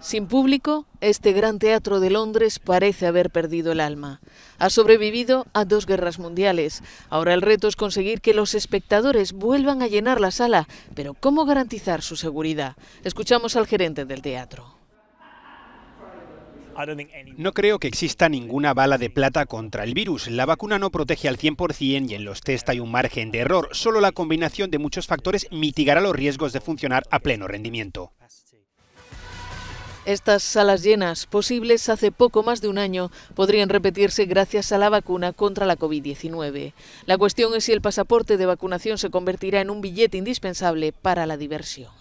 Sin público, este gran teatro de Londres parece haber perdido el alma. Ha sobrevivido a dos guerras mundiales. Ahora el reto es conseguir que los espectadores vuelvan a llenar la sala, pero ¿cómo garantizar su seguridad? Escuchamos al gerente del teatro. No creo que exista ninguna bala de plata contra el virus. La vacuna no protege al 100% y en los test hay un margen de error. Solo la combinación de muchos factores mitigará los riesgos de funcionar a pleno rendimiento. Estas salas llenas posibles hace poco más de un año podrían repetirse gracias a la vacuna contra la COVID-19. La cuestión es si el pasaporte de vacunación se convertirá en un billete indispensable para la diversión.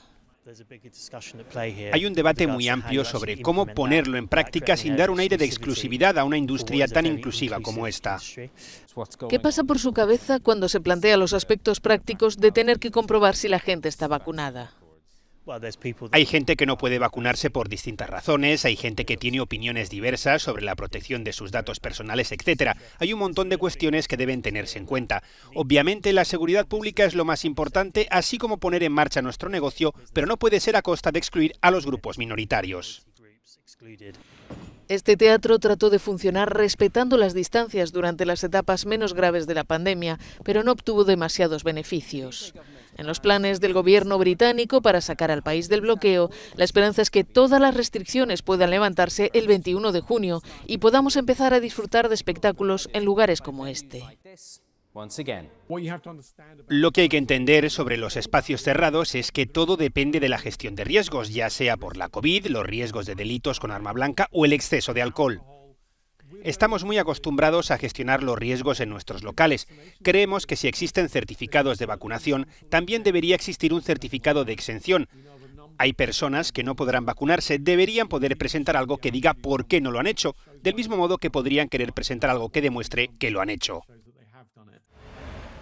Hay un debate muy amplio sobre cómo ponerlo en práctica sin dar un aire de exclusividad a una industria tan inclusiva como esta. ¿Qué pasa por su cabeza cuando se plantea los aspectos prácticos de tener que comprobar si la gente está vacunada? Hay gente que no puede vacunarse por distintas razones, hay gente que tiene opiniones diversas sobre la protección de sus datos personales, etc. Hay un montón de cuestiones que deben tenerse en cuenta. Obviamente la seguridad pública es lo más importante, así como poner en marcha nuestro negocio, pero no puede ser a costa de excluir a los grupos minoritarios. Este teatro trató de funcionar respetando las distancias durante las etapas menos graves de la pandemia, pero no obtuvo demasiados beneficios. En los planes del gobierno británico para sacar al país del bloqueo, la esperanza es que todas las restricciones puedan levantarse el 21 de junio y podamos empezar a disfrutar de espectáculos en lugares como este. Lo que hay que entender sobre los espacios cerrados es que todo depende de la gestión de riesgos, ya sea por la COVID, los riesgos de delitos con arma blanca o el exceso de alcohol. Estamos muy acostumbrados a gestionar los riesgos en nuestros locales. Creemos que si existen certificados de vacunación, también debería existir un certificado de exención. Hay personas que no podrán vacunarse, deberían poder presentar algo que diga por qué no lo han hecho, del mismo modo que podrían querer presentar algo que demuestre que lo han hecho.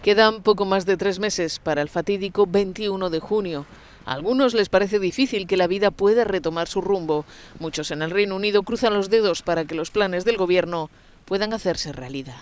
Quedan poco más de tres meses para el fatídico 21 de junio. A algunos les parece difícil que la vida pueda retomar su rumbo. Muchos en el Reino Unido cruzan los dedos para que los planes del gobierno puedan hacerse realidad.